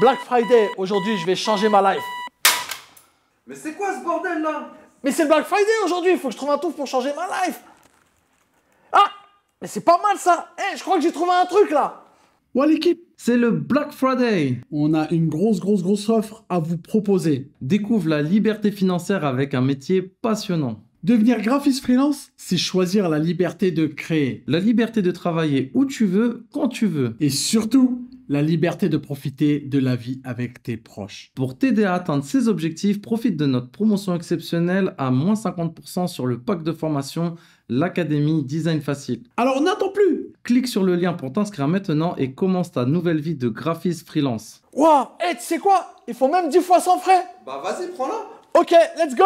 Black Friday, aujourd'hui je vais changer ma life. Mais c'est quoi ce bordel là Mais c'est Black Friday aujourd'hui, il faut que je trouve un truc pour changer ma life. Ah Mais c'est pas mal ça Eh, je crois que j'ai trouvé un truc là Ouais l'équipe, c'est le Black Friday. On a une grosse, grosse, grosse offre à vous proposer. Découvre la liberté financière avec un métier passionnant. Devenir graphiste freelance, c'est choisir la liberté de créer. La liberté de travailler où tu veux, quand tu veux. Et surtout, la liberté de profiter de la vie avec tes proches. Pour t'aider à atteindre ces objectifs, profite de notre promotion exceptionnelle à moins 50% sur le pack de formation, l'Académie Design Facile. Alors n'attends plus Clique sur le lien pour t'inscrire maintenant et commence ta nouvelle vie de graphiste freelance. Waouh, et eh, tu sais quoi Ils font même 10 fois sans frais Bah vas-y, prends-la Ok, let's go